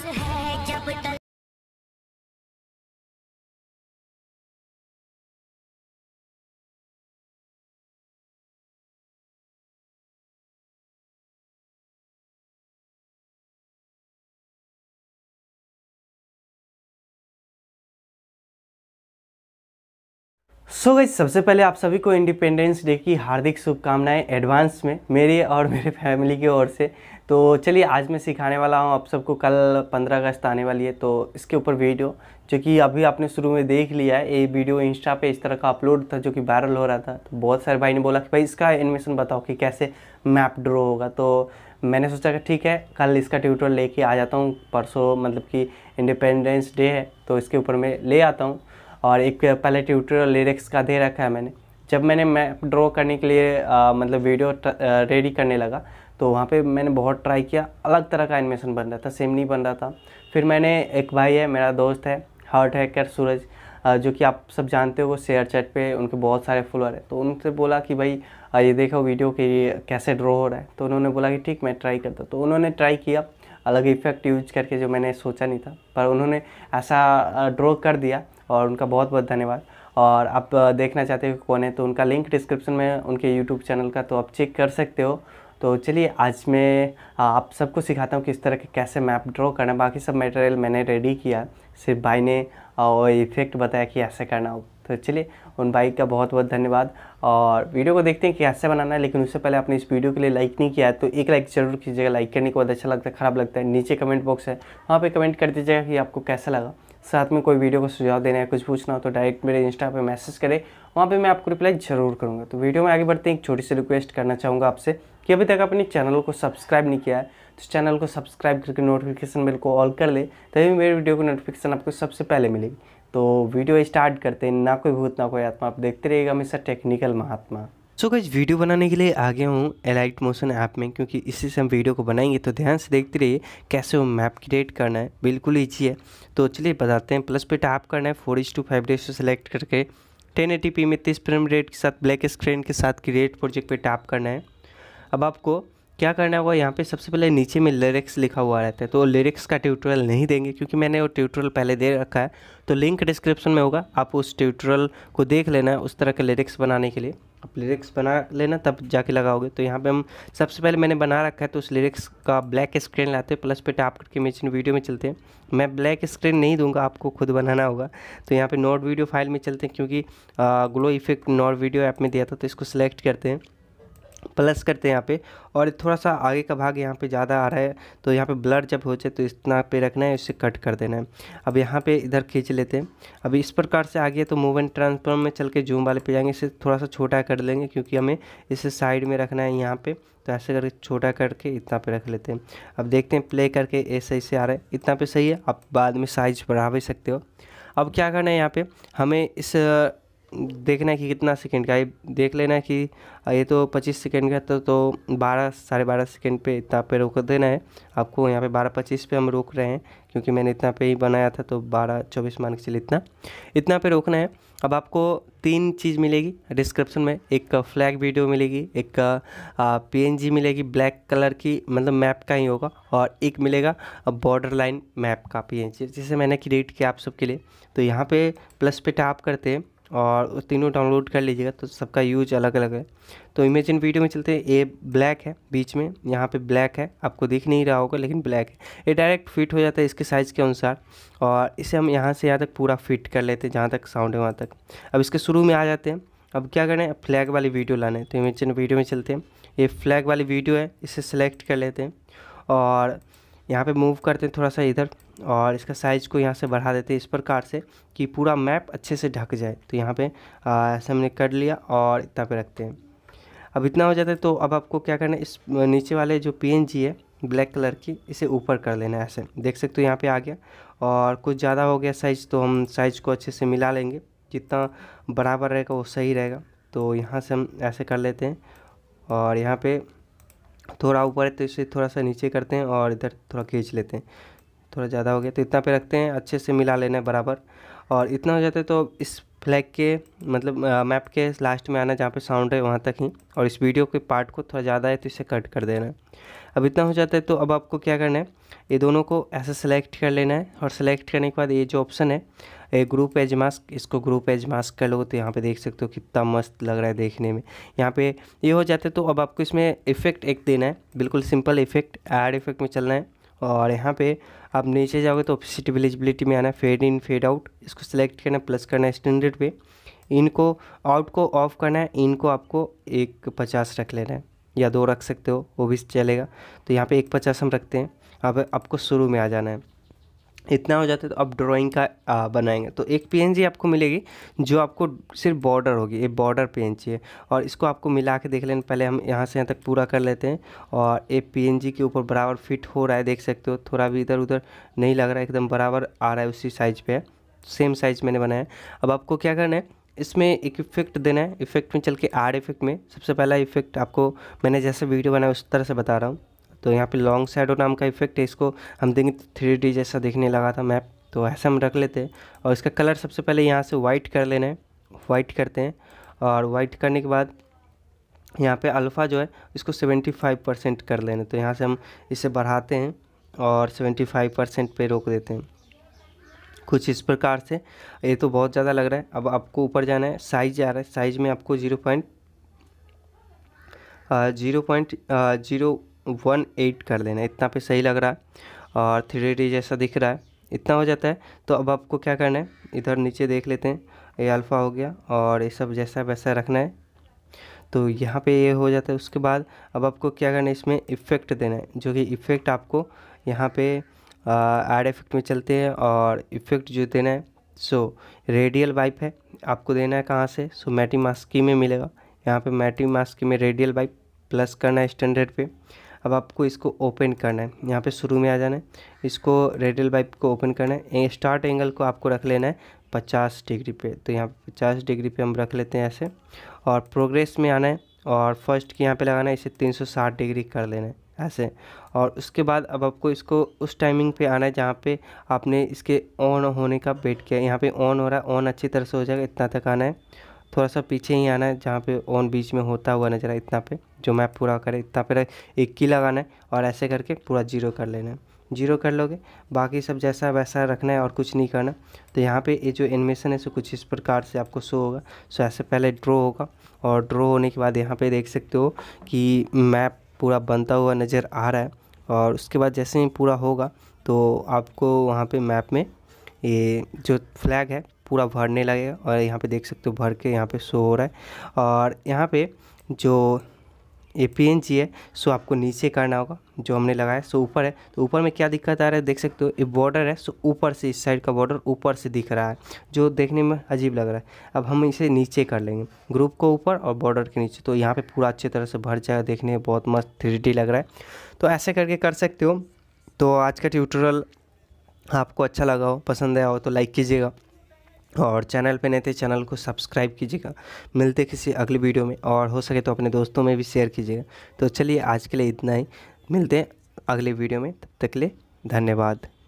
said, hey. सो गई सबसे पहले आप सभी को इंडिपेंडेंस डे की हार्दिक शुभकामनाएं एडवांस में मेरे और मेरे फैमिली की ओर से तो चलिए आज मैं सिखाने वाला हूं आप सबको कल 15 अगस्त आने वाली है तो इसके ऊपर वीडियो जो कि अभी आपने शुरू में देख लिया है ये वीडियो इंस्टा पे इस तरह का अपलोड था जो कि वायरल हो रहा था तो बहुत सारे भाई ने बोला कि भाई इसका एनिमेशन बताओ कि कैसे मैप ड्रो होगा तो मैंने सोचा कि ठीक है कल इसका ट्यूटोरियल लेके आ जाता हूँ परसों मतलब कि इंडिपेंडेंस डे है तो इसके ऊपर मैं ले आता हूँ और एक पहले ट्यूटोरियल लिरिक्स का दे रखा है मैंने जब मैंने मैप ड्रॉ करने के लिए आ, मतलब वीडियो रेडी करने लगा तो वहाँ पे मैंने बहुत ट्राई किया अलग तरह का एनिमेशन बन रहा था सेम नहीं बन रहा था फिर मैंने एक भाई है मेरा दोस्त है हार्ट हैकर सूरज जो कि आप सब जानते हो शेयर चैट पे उनके बहुत सारे फॉलोअर हैं तो उनसे बोला कि भाई ये देखो वीडियो के कैसे ड्रॉ हो रहा है तो उन्होंने बोला कि ठीक मैं ट्राई करता तो उन्होंने ट्राई किया अलग इफेक्ट यूज करके जो मैंने सोचा नहीं था पर उन्होंने ऐसा ड्रॉ कर दिया और उनका बहुत बहुत धन्यवाद और आप देखना चाहते हो कौन है तो उनका लिंक डिस्क्रिप्शन में उनके यूट्यूब चैनल का तो आप चेक कर सकते हो तो चलिए आज मैं आप सबको सिखाता हूँ कि इस तरह के कैसे मैप ड्रॉ करना बाकी सब मटेरियल मैंने रेडी किया सिर्फ भाई ने इफेक्ट बताया कि ऐसे करना हो तो चलिए उन भाई का बहुत बहुत धन्यवाद और वीडियो को देखते हैं कि कैसे बनाना है लेकिन उससे पहले आपने इस वीडियो के लिए लाइक नहीं किया तो एक लाइक ज़रूर कीजिएगा लाइक करने के बाद अच्छा लगता है ख़राब लगता है नीचे कमेंट बॉक्स है वहाँ पर कमेंट कर दीजिएगा कि आपको कैसा लगा साथ में कोई वीडियो को सुझाव देना है कुछ पूछना हो तो डायरेक्ट मेरे इंस्टा पे मैसेज करें वहाँ पे मैं आपको रिप्लाई ज़रूर करूँगा तो वीडियो में आगे बढ़ते हैं एक छोटी सी रिक्वेस्ट करना चाहूँगा आपसे कि अभी तक अपने चैनल को सब्सक्राइब नहीं किया है तो चैनल को सब्सक्राइब करके नोटिफिकेशन बिल को ऑल कर ले तभी मेरे वीडियो को नोटिफिकेशन आपको सबसे पहले मिलेगी तो वीडियो स्टार्ट करते हैं ना कोई भूत ना कोई आत्मा आप देखते रहिएगा हमेशा technical Mahatma so so, video बनाने के लिए आ गया हूँ एलाइट मोशन ऐप में क्योंकि इसी से हम वीडियो को बनाएंगे तो ध्यान से देखते रहिए कैसे वो मैप क्रिएट करना है बिल्कुल ईजी है तो चलिए बताते हैं प्लस पे टैप करना है four is to five days से सेलेक्ट करके टेन एटी में तीस फ्रेम रेट के साथ ब्लैक स्क्रीन के साथ क्रिएट प्रोजेक्ट पर टैप करना है अब आपको क्या करना होगा यहाँ पे सबसे पहले नीचे में लिरिक्स लिखा हुआ रहता है तो लिरिक्स का ट्यूटोरियल नहीं देंगे क्योंकि मैंने वो ट्यूटोरियल पहले दे रखा है तो लिंक डिस्क्रिप्शन में होगा आप उस ट्यूटोरियल को देख लेना है उस तरह के लिरिक्स बनाने के लिए आप लिरिक्स बना लेना तब जाके लगाओगे तो यहाँ पे हम सबसे पहले मैंने बना रखा है तो उस लिरिक्स का ब्लैक स्क्रीन लाते हैं प्लस पे टैप करके मेचिन वीडियो में चलते हैं मैं ब्लैक स्क्रीन नहीं दूंगा आपको खुद बनाना होगा तो यहाँ पर नोट वीडियो फाइल में चलते हैं क्योंकि glow effect Node video app में दिया था तो इसको सिलेक्ट करते हैं प्लस करते हैं यहाँ पे और थोड़ा सा आगे का भाग यहाँ पे ज़्यादा आ रहा है तो यहाँ पे ब्लर जब हो जाए तो इतना पे रखना है उससे कट कर देना है अब यहाँ पे इधर खींच लेते हैं अब इस प्रकार से आगे तो मूव एंड ट्रांसफॉर्म में चल के जूम वाले पे जाएंगे इसे थोड़ा सा छोटा कर लेंगे क्योंकि हमें इसे साइड में रखना है यहाँ पर तो ऐसे करके छोटा करके इतना पे रख लेते हैं अब देखते हैं प्ले करके ऐसे ऐसे आ रहा है इतना पे सही है आप बाद में साइज बढ़ा भी सकते हो अब क्या करना है यहाँ पे हमें इस देखना है कि कितना सेकंड का ये देख लेना कि ये तो 25 सेकंड का तो तो बारह साढ़े बारह सेकेंड पे इतना पे रोक देना है आपको यहाँ पे बारह पच्चीस पे हम रोक रहे हैं क्योंकि मैंने इतना पे ही बनाया था तो बारह चौबीस मान के चलिए इतना इतना पे रोकना है अब आपको तीन चीज़ मिलेगी डिस्क्रिप्शन में एक फ्लैग वीडियो मिलेगी एक पी मिलेगी ब्लैक कलर की मतलब मैप का ही होगा और एक मिलेगा बॉर्डर लाइन मैप का पी जिसे मैंने क्रिएट किया आप सबके लिए तो यहाँ पर प्लस पे टाप करते हैं और तीनों डाउनलोड कर लीजिएगा तो सबका यूज अलग अलग है तो इमेज इन वीडियो में चलते हैं ए ब्लैक है बीच में यहाँ पे ब्लैक है आपको दिख नहीं रहा होगा लेकिन ब्लैक है ये डायरेक्ट फिट हो जाता है इसके साइज़ के अनुसार और इसे हम यहाँ से यहाँ तक पूरा फिट कर लेते हैं जहाँ तक साउंड है वहाँ तक अब इसके शुरू में आ जाते हैं अब क्या करें फ्लैग वाली वीडियो लाने तो इमेज इन वीडियो में चलते हैं ये फ्लैग वाली वीडियो है इसे सेलेक्ट कर लेते हैं और यहाँ पे मूव करते हैं थोड़ा सा इधर और इसका साइज़ को यहाँ से बढ़ा देते हैं इस प्रकार से कि पूरा मैप अच्छे से ढक जाए तो यहाँ पे ऐसे हमने कर लिया और इतना पे रखते हैं अब इतना हो जाता है तो अब आपको क्या करना है इस नीचे वाले जो पी है ब्लैक कलर की इसे ऊपर कर लेना है ऐसे देख सकते हो यहाँ पर आ गया और कुछ ज़्यादा हो गया साइज़ तो हम साइज़ को अच्छे से मिला लेंगे जितना बराबर रहेगा वो सही रहेगा तो यहाँ से हम ऐसे कर लेते हैं और यहाँ पे थोड़ा ऊपर है तो इसे थोड़ा सा नीचे करते हैं और इधर थोड़ा खींच लेते हैं थोड़ा ज़्यादा हो गया तो इतना पे रखते हैं अच्छे से मिला लेना है बराबर और इतना हो जाता है तो इस फ्लैग के मतलब आ, मैप के लास्ट में आना जहाँ पे साउंड है वहाँ तक ही और इस वीडियो के पार्ट को थोड़ा ज़्यादा है तो इसे कट कर देना है अब इतना हो जाता है तो अब आपको क्या करना है ये दोनों को ऐसे सेलेक्ट कर लेना है और सेलेक्ट करने के बाद ये जो ऑप्शन है ए ग्रुप एज मास्क इसको ग्रुप एज मास्क कर लो तो यहाँ पे देख सकते हो कितना मस्त लग रहा है देखने में यहाँ पे ये हो जाता है तो अब आपको इसमें इफ़ेक्ट एक देना है बिल्कुल सिंपल इफ़ेक्ट एड इफ़ेक्ट में चलना है और यहाँ पे आप नीचे जाओगे तो सीट विलिजिबिलिटी में आना फेड इन फेड आउट इसको सिलेक्ट करना प्लस करना है स्टैंडर्ड पे इनको आउट को ऑफ करना है इनको आपको एक पचास रख लेना है या दो रख सकते हो वो भी चलेगा तो यहाँ पे एक पचास हम रखते हैं अब आपको शुरू में आ जाना है इतना हो जाता है तो आप ड्राइंग का आ, बनाएंगे तो एक पी आपको मिलेगी जो आपको सिर्फ बॉर्डर होगी ये बॉर्डर पी है और इसको आपको मिला के देख लेना पहले हम यहाँ से यहाँ तक पूरा कर लेते हैं और ये पी के ऊपर बराबर फिट हो रहा है देख सकते हो थोड़ा भी इधर उधर नहीं लग रहा है एकदम बराबर आ रहा है उसी साइज़ पर सेम साइज़ मैंने बनाया है अब आपको क्या करना है इसमें एक इफेक्ट देना है इफेक्ट में चल के आर इफेक्ट में सबसे पहला इफेक्ट आपको मैंने जैसे वीडियो बनाया उस तरह से बता रहा हूँ तो यहाँ पे लॉन्ग शेडो नाम का इफेक्ट है इसको हम देंगे थ्री तो जैसा दिखने लगा था मैप तो ऐसा हम रख लेते हैं और इसका कलर सबसे पहले यहाँ से वाइट कर लेना है वाइट करते हैं और वाइट करने के बाद यहाँ पे अल्फ़ा जो है इसको 75 परसेंट कर लेना तो यहाँ से हम इसे बढ़ाते हैं और 75 परसेंट पर रोक देते हैं कुछ इस प्रकार से ये तो बहुत ज़्यादा लग रहा है अब आपको ऊपर जाना है साइज आ रहा है साइज में आपको zero point zero point zero one eight कर देना इतना पे सही लग रहा है और थ्री डी जैसा दिख रहा है इतना हो जाता है तो अब आपको क्या करना है इधर नीचे देख लेते हैं ये अल्फ़ा हो गया और ये सब जैसा वैसा रखना है तो यहाँ पे ये हो जाता है उसके बाद अब आपको क्या करना है इसमें इफ़ेक्ट देना है जो कि इफ़ेक्ट आपको यहाँ पे एड इफ़ेक्ट में चलते हैं और इफ़ेक्ट जो देना है सो रेडियल वाइप है आपको देना है कहाँ से सो मैटी मास्की में मिलेगा यहाँ पे मैटी मास्की में रेडियल वाइप प्लस करना है स्टैंडर्ड पर अब आपको इसको ओपन करना है यहाँ पे शुरू में आ जाना है इसको रेडियल पाइप को ओपन करना है स्टार्ट एंगल को आपको रख लेना है पचास डिग्री पे तो यहाँ पे पचास डिग्री पे हम रख लेते हैं ऐसे और प्रोग्रेस में आना है और फर्स्ट के यहाँ पे लगाना है इसे 360 डिग्री कर लेना है ऐसे और उसके बाद अब आपको इसको उस टाइमिंग पे आना है जहाँ पे आपने इसके ऑन होने का वेट किया यहाँ पे ऑन हो रहा है ऑन अच्छी तरह से हो जाएगा इतना तक आना है थोड़ा सा पीछे ही आना है जहाँ पे ऑन बीच में होता हुआ नजर आए इतना पे जो मैप पूरा करे इतना पे एक की लगाना है और ऐसे करके पूरा जीरो कर लेना है जीरो कर लोगे बाकी सब जैसा वैसा रखना है और कुछ नहीं करना तो यहाँ पे ये जो एनिमेशन है सो कुछ इस प्रकार से आपको शो होगा सो ऐसे पहले ड्रॉ होगा और ड्रॉ होने के बाद यहाँ पे देख सकते हो कि मैप पूरा बनता हुआ नज़र आ रहा है और उसके बाद जैसे ही पूरा होगा तो आपको वहाँ पे मैप में ये जो फ्लैग है पूरा भरने लगेगा और यहाँ पे देख सकते हो भर के यहाँ पे शो हो रहा है और यहाँ पे जो ए पी एन जी है सो आपको नीचे करना होगा जो हमने लगाया सो ऊपर है तो ऊपर में क्या दिक्कत आ रहा है देख सकते हो ये बॉर्डर है सो ऊपर से इस साइड का बॉर्डर ऊपर से दिख रहा है जो देखने में अजीब लग रहा है अब हम इसे नीचे कर लेंगे ग्रुप को ऊपर और बॉर्डर के नीचे तो यहाँ पे पूरा अच्छे तरह से भर जाएगा देखने में बहुत मस्त थ्री लग रहा है तो ऐसे करके कर सकते हो तो आज का ट्यूटोरियल आपको अच्छा लगा हो पसंद आया हो तो लाइक कीजिएगा और चैनल पे नए थे चैनल को सब्सक्राइब कीजिएगा मिलते किसी अगली वीडियो में और हो सके तो अपने दोस्तों में भी शेयर कीजिएगा तो चलिए आज के लिए इतना ही मिलते हैं अगले वीडियो में तब तक के लिए धन्यवाद